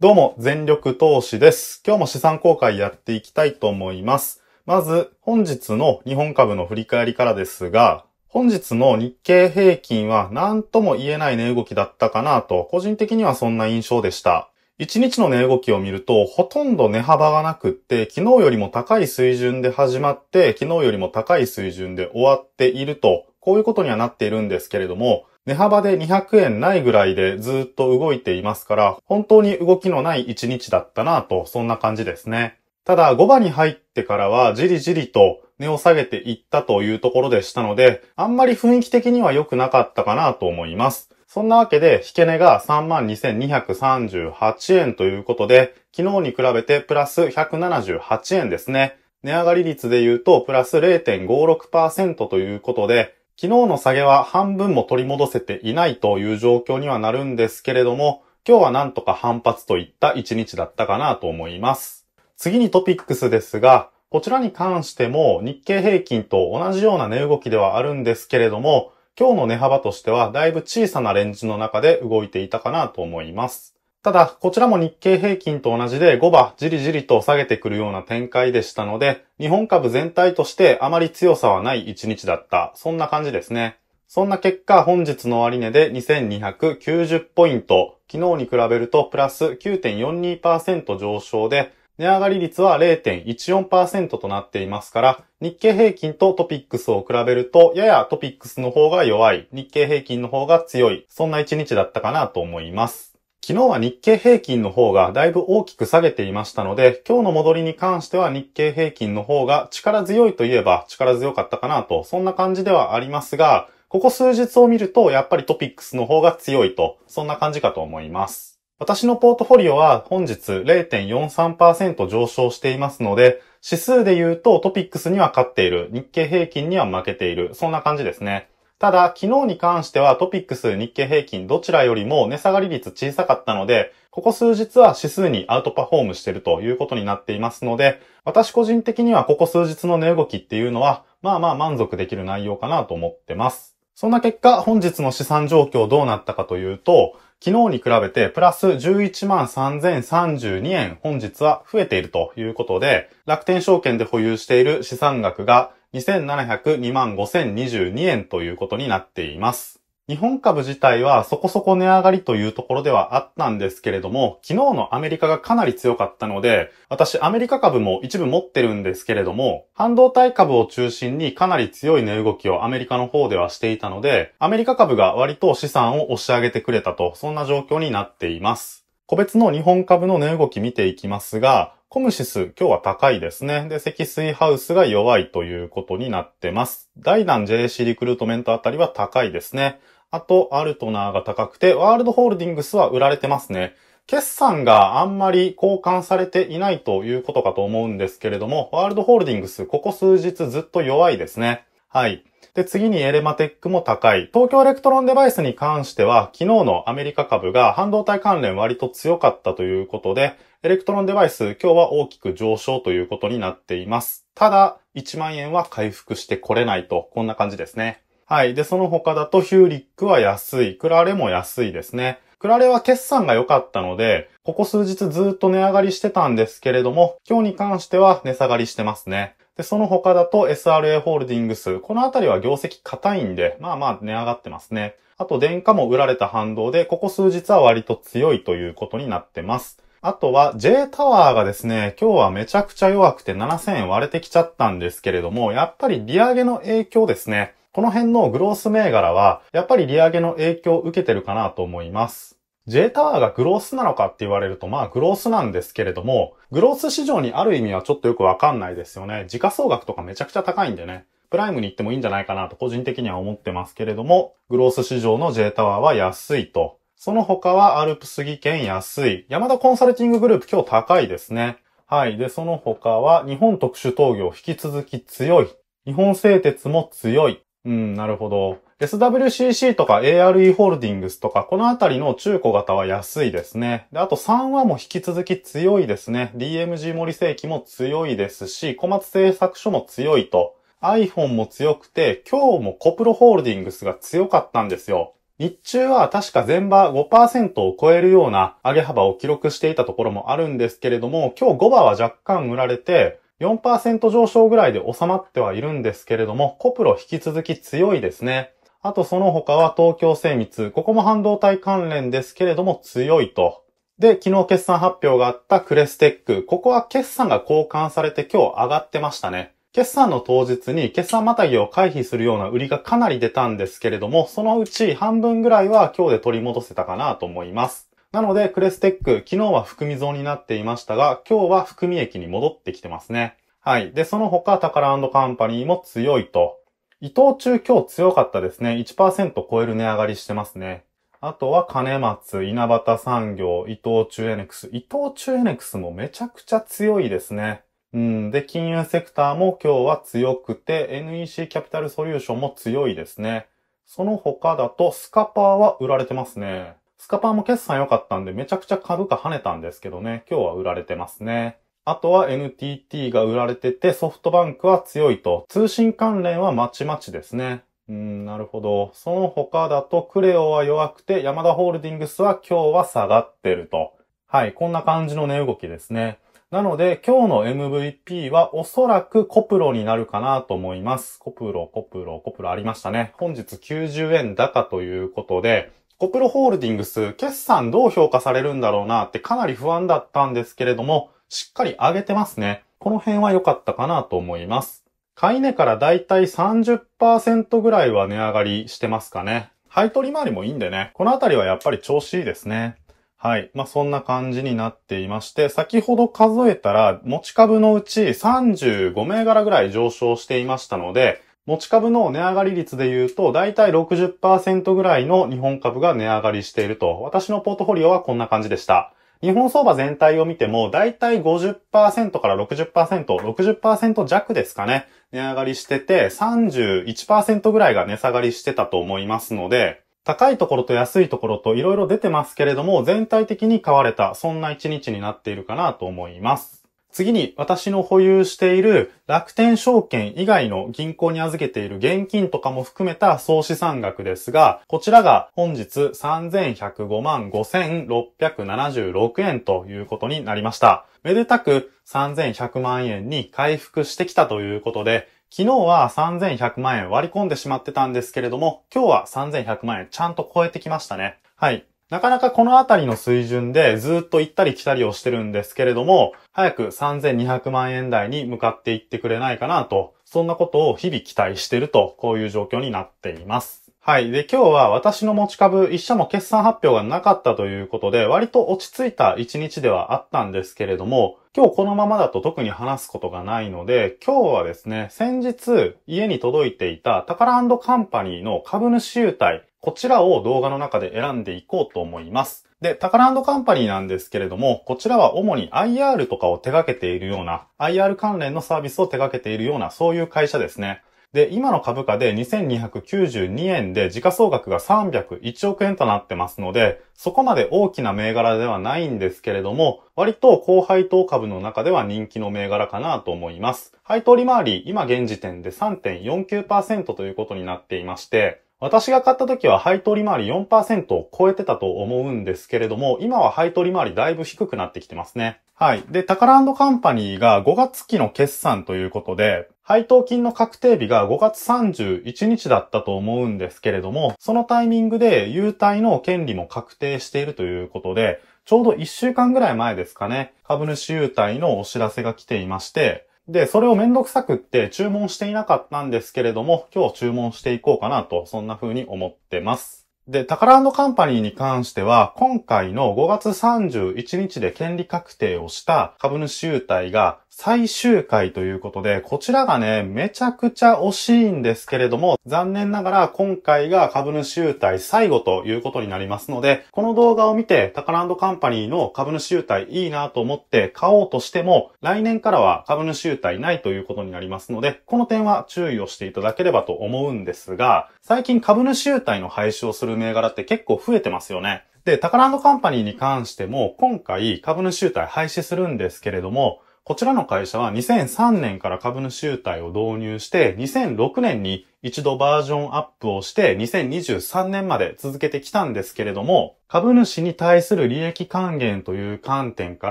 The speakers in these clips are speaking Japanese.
どうも、全力投資です。今日も資産公開やっていきたいと思います。まず、本日の日本株の振り返りからですが、本日の日経平均は何とも言えない値動きだったかなと、個人的にはそんな印象でした。1日の値動きを見ると、ほとんど値幅がなくって、昨日よりも高い水準で始まって、昨日よりも高い水準で終わっていると、こういうことにはなっているんですけれども、値幅で200円ないぐらいでずっと動いていますから、本当に動きのない1日だったなと、そんな感じですね。ただ5番に入ってからはじりじりと値を下げていったというところでしたので、あんまり雰囲気的には良くなかったかなと思います。そんなわけで、引け値が32,238円ということで、昨日に比べてプラス178円ですね。値上がり率で言うとプラス0.56%ということで、昨日の下げは半分も取り戻せていないという状況にはなるんですけれども、今日はなんとか反発といった一日だったかなと思います。次にトピックスですが、こちらに関しても日経平均と同じような値動きではあるんですけれども、今日の値幅としてはだいぶ小さなレンジの中で動いていたかなと思います。ただ、こちらも日経平均と同じで5場じりじりと下げてくるような展開でしたので、日本株全体としてあまり強さはない1日だった。そんな感じですね。そんな結果、本日の終値で2290ポイント、昨日に比べるとプラス9.42%上昇で、値上がり率は0.14%となっていますから、日経平均とトピックスを比べると、ややトピックスの方が弱い、日経平均の方が強い、そんな一日だったかなと思います。昨日は日経平均の方がだいぶ大きく下げていましたので、今日の戻りに関しては日経平均の方が力強いといえば力強かったかなと、そんな感じではありますが、ここ数日を見るとやっぱりトピックスの方が強いと、そんな感じかと思います。私のポートフォリオは本日0.43%上昇していますので、指数で言うとトピックスには勝っている、日経平均には負けている、そんな感じですね。ただ、昨日に関してはトピックス日経平均どちらよりも値下がり率小さかったので、ここ数日は指数にアウトパフォームしてるということになっていますので、私個人的にはここ数日の値動きっていうのは、まあまあ満足できる内容かなと思ってます。そんな結果、本日の資産状況どうなったかというと、昨日に比べてプラス11万3032円本日は増えているということで、楽天証券で保有している資産額が2702万5022円ということになっています。日本株自体はそこそこ値上がりというところではあったんですけれども、昨日のアメリカがかなり強かったので、私アメリカ株も一部持ってるんですけれども、半導体株を中心にかなり強い値動きをアメリカの方ではしていたので、アメリカ株が割と資産を押し上げてくれたと、そんな状況になっています。個別の日本株の値動き見ていきますが、コムシス、今日は高いですね。で、積水ハウスが弱いということになってます。ダイダン JC リクルートメントあたりは高いですね。あと、アルトナーが高くて、ワールドホールディングスは売られてますね。決算があんまり交換されていないということかと思うんですけれども、ワールドホールディングス、ここ数日ずっと弱いですね。はい。で、次にエレマテックも高い。東京エレクトロンデバイスに関しては、昨日のアメリカ株が半導体関連割と強かったということで、エレクトロンデバイス、今日は大きく上昇ということになっています。ただ、1万円は回復してこれないと、こんな感じですね。はい。で、その他だとヒューリックは安い。クラレも安いですね。クラレは決算が良かったので、ここ数日ずっと値上がりしてたんですけれども、今日に関しては値下がりしてますね。で、その他だと SRA ホールディングス。このあたりは業績硬いんで、まあまあ値上がってますね。あと、電化も売られた反動で、ここ数日は割と強いということになってます。あとは J タワーがですね、今日はめちゃくちゃ弱くて7000円割れてきちゃったんですけれども、やっぱり利上げの影響ですね。この辺のグロース銘柄は、やっぱり利上げの影響を受けてるかなと思います。J タワーがグロースなのかって言われると、まあグロースなんですけれども、グロース市場にある意味はちょっとよくわかんないですよね。時価総額とかめちゃくちゃ高いんでね。プライムに行ってもいいんじゃないかなと個人的には思ってますけれども、グロース市場の J タワーは安いと。その他はアルプス技研安い。山田コンサルティンググループ今日高いですね。はい。で、その他は日本特殊陶業引き続き強い。日本製鉄も強い。うん、なるほど。SWCC とか ARE ホールディングスとか、このあたりの中古型は安いですね。で、あと3話も引き続き強いですね。DMG 森世紀も強いですし、小松製作所も強いと。iPhone も強くて、今日もコプロホールディングスが強かったんですよ。日中は確か前場5%を超えるような上げ幅を記録していたところもあるんですけれども、今日5場は若干売られて、4%上昇ぐらいで収まってはいるんですけれども、コプロ引き続き強いですね。あとその他は東京精密、ここも半導体関連ですけれども強いと。で、昨日決算発表があったクレステック、ここは決算が交換されて今日上がってましたね。決算の当日に決算またぎを回避するような売りがかなり出たんですけれども、そのうち半分ぐらいは今日で取り戻せたかなと思います。なので、クレステック、昨日は含み損になっていましたが、今日は含み益に戻ってきてますね。はい。で、その他、タカラカンパニーも強いと。伊藤忠今日強かったですね。1%超える値上がりしてますね。あとは金松、稲畑産業、伊藤忠エネクス。伊藤忠エネクスもめちゃくちゃ強いですね。うん、で、金融セクターも今日は強くて、NEC キャピタルソリューションも強いですね。その他だと、スカパーは売られてますね。スカパーも決算良かったんで、めちゃくちゃ株価跳ねたんですけどね、今日は売られてますね。あとは NTT が売られてて、ソフトバンクは強いと。通信関連はまちまちですね。うん、なるほど。その他だと、クレオは弱くて、ヤマダホールディングスは今日は下がってると。はい、こんな感じの値動きですね。なので、今日の MVP はおそらくコプロになるかなと思います。コプロ、コプロ、コプロありましたね。本日90円高ということで、コプロホールディングス、決算どう評価されるんだろうなってかなり不安だったんですけれども、しっかり上げてますね。この辺は良かったかなと思います。買い値からだいたい30%ぐらいは値上がりしてますかね。配取り回りもいいんでね、このあたりはやっぱり調子いいですね。はい。まあ、そんな感じになっていまして、先ほど数えたら、持ち株のうち35銘柄ぐらい上昇していましたので、持ち株の値上がり率で言うと、だいたい60%ぐらいの日本株が値上がりしていると、私のポートフォリオはこんな感じでした。日本相場全体を見ても、だいたい50%から60%、60%弱ですかね、値上がりしてて、31%ぐらいが値下がりしてたと思いますので、高いところと安いところと色々出てますけれども、全体的に買われた、そんな一日になっているかなと思います。次に私の保有している楽天証券以外の銀行に預けている現金とかも含めた総資産額ですが、こちらが本日3105万5676円ということになりました。めでたく3100万円に回復してきたということで、昨日は3100万円割り込んでしまってたんですけれども、今日は3100万円ちゃんと超えてきましたね。はい。なかなかこのあたりの水準でずっと行ったり来たりをしてるんですけれども、早く3200万円台に向かっていってくれないかなと、そんなことを日々期待してると、こういう状況になっています。はい。で、今日は私の持ち株一社も決算発表がなかったということで、割と落ち着いた一日ではあったんですけれども、今日このままだと特に話すことがないので、今日はですね、先日家に届いていたタカラカンパニーの株主優待、こちらを動画の中で選んでいこうと思います。で、タカラカンパニーなんですけれども、こちらは主に IR とかを手掛けているような、IR 関連のサービスを手掛けているような、そういう会社ですね。で、今の株価で2292円で時価総額が301億円となってますので、そこまで大きな銘柄ではないんですけれども、割と高配当株の中では人気の銘柄かなと思います。配当利回り、今現時点で3.49%ということになっていまして、私が買った時は配当利回り4%を超えてたと思うんですけれども、今は配当利回りだいぶ低くなってきてますね。はい。で、タカラカンパニーが5月期の決算ということで、配当金の確定日が5月31日だったと思うんですけれども、そのタイミングで優待の権利も確定しているということで、ちょうど1週間ぐらい前ですかね、株主優待のお知らせが来ていまして、で、それをめんどくさくって注文していなかったんですけれども、今日注文していこうかなと、そんな風に思ってます。で、タカランドカンパニーに関しては、今回の5月31日で権利確定をした株主優待が最終回ということで、こちらがね、めちゃくちゃ惜しいんですけれども、残念ながら今回が株主優待最後ということになりますので、この動画を見て、タカランドカンパニーの株主優待いいなと思って買おうとしても、来年からは株主優待ないということになりますので、この点は注意をしていただければと思うんですが、最近株主優待の廃止をする銘柄って結構増えてますよね。で、タカランドカンパニーに関しても、今回株主優待廃止するんですけれども、こちらの会社は2003年から株主優待を導入して、2006年に一度バージョンアップをして、2023年まで続けてきたんですけれども、株主に対する利益還元という観点か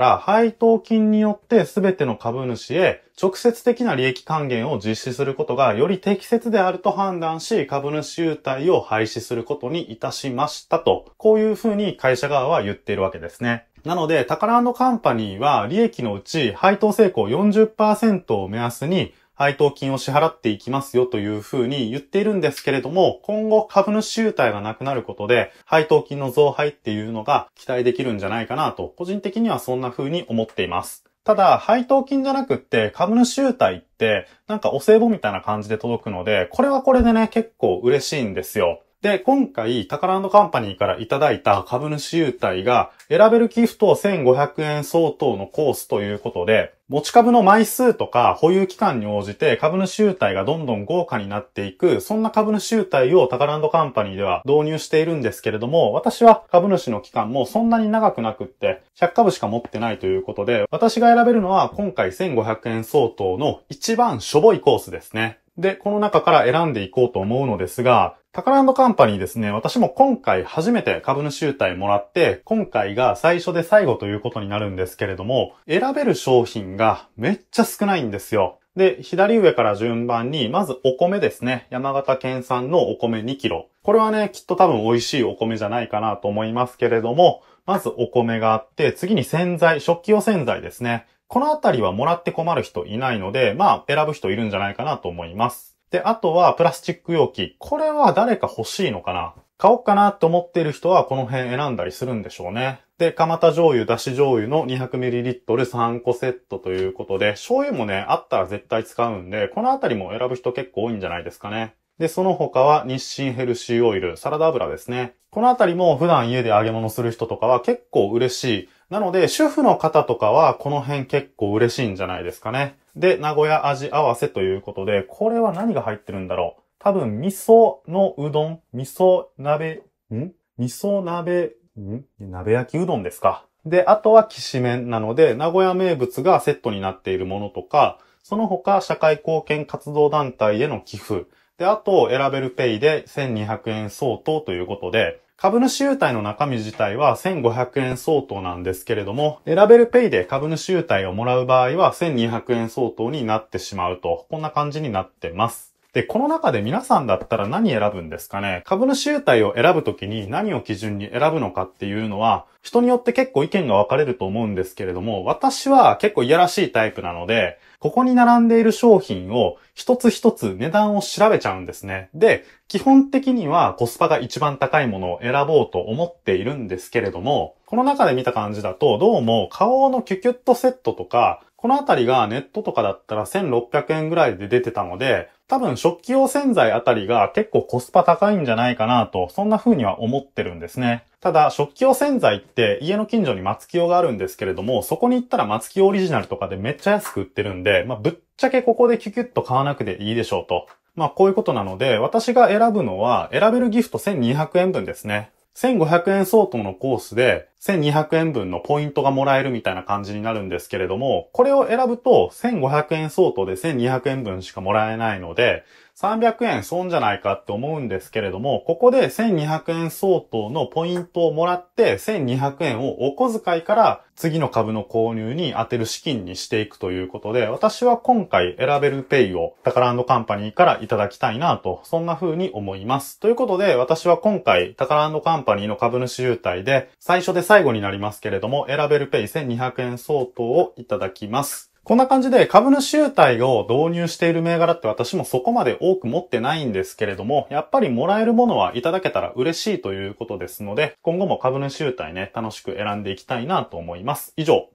ら、配当金によって全ての株主へ直接的な利益還元を実施することがより適切であると判断し、株主優待を廃止することにいたしましたと、こういうふうに会社側は言っているわけですね。なので、タカラカンパニーは利益のうち配当成功40%を目安に配当金を支払っていきますよというふうに言っているんですけれども、今後株主優待がなくなることで、配当金の増配っていうのが期待できるんじゃないかなと、個人的にはそんな風に思っています。ただ、配当金じゃなくって株主優待って、なんかお歳暮みたいな感じで届くので、これはこれでね、結構嬉しいんですよ。で、今回、タカランドカンパニーからいただいた株主優待が、選べる寄付と1500円相当のコースということで、持ち株の枚数とか保有期間に応じて株主優待がどんどん豪華になっていく、そんな株主優待をタカランドカンパニーでは導入しているんですけれども、私は株主の期間もそんなに長くなくって、100株しか持ってないということで、私が選べるのは今回1500円相当の一番しょぼいコースですね。で、この中から選んでいこうと思うのですが、タカラカンパニーですね、私も今回初めて株主優待もらって、今回が最初で最後ということになるんですけれども、選べる商品がめっちゃ少ないんですよ。で、左上から順番に、まずお米ですね。山形県産のお米2 k g これはね、きっと多分美味しいお米じゃないかなと思いますけれども、まずお米があって、次に洗剤、食器用洗剤ですね。このあたりはもらって困る人いないので、まあ、選ぶ人いるんじゃないかなと思います。で、あとはプラスチック容器。これは誰か欲しいのかな買おうかなと思っている人はこの辺選んだりするんでしょうね。で、蒲田醤油、だし醤油の 200ml3 個セットということで、醤油もね、あったら絶対使うんで、このあたりも選ぶ人結構多いんじゃないですかね。で、その他は日清ヘルシーオイル、サラダ油ですね。このあたりも普段家で揚げ物する人とかは結構嬉しいなので、主婦の方とかはこの辺結構嬉しいんじゃないですかね。で、名古屋味合わせということで、これは何が入ってるんだろう。多分、味噌のうどん、味噌鍋、ん味噌鍋、ん鍋焼きうどんですか。で、あとはきしめんなので、名古屋名物がセットになっているものとか、その他社会貢献活動団体への寄付、で、あと、選べるペイで1200円相当ということで、株主優待の中身自体は1500円相当なんですけれども、ラベルペイで株主優待をもらう場合は1200円相当になってしまうと、こんな感じになってます。で、この中で皆さんだったら何選ぶんですかね株主優待を選ぶときに何を基準に選ぶのかっていうのは、人によって結構意見が分かれると思うんですけれども、私は結構いやらしいタイプなので、ここに並んでいる商品を一つ一つ値段を調べちゃうんですね。で、基本的にはコスパが一番高いものを選ぼうと思っているんですけれども、この中で見た感じだと、どうも顔のキュキュットセットとか、このあたりがネットとかだったら1600円ぐらいで出てたので、多分食器用洗剤あたりが結構コスパ高いんじゃないかなと、そんな風には思ってるんですね。ただ、食器用洗剤って家の近所に松木用があるんですけれども、そこに行ったら松用オリジナルとかでめっちゃ安く売ってるんで、まあ、ぶっちゃけここでキュキュッと買わなくていいでしょうと。まあ、こういうことなので、私が選ぶのは、選べるギフト1200円分ですね。1500円相当のコースで、1200円分のポイントがもらえるみたいな感じになるんですけれども、これを選ぶと1500円相当で1200円分しかもらえないので、300円損じゃないかって思うんですけれども、ここで1200円相当のポイントをもらって、1200円をお小遣いから次の株の購入に当てる資金にしていくということで、私は今回選べるペイをタカランドカンパニーからいただきたいなと、そんな風に思います。ということで、私は今回タカランドカンパニーの株主優待で、最初です最後になりますけれども、選べるペイ1200円相当をいただきます。こんな感じで株主優待を導入している銘柄って私もそこまで多く持ってないんですけれども、やっぱりもらえるものはいただけたら嬉しいということですので、今後も株主優待ね、楽しく選んでいきたいなと思います。以上、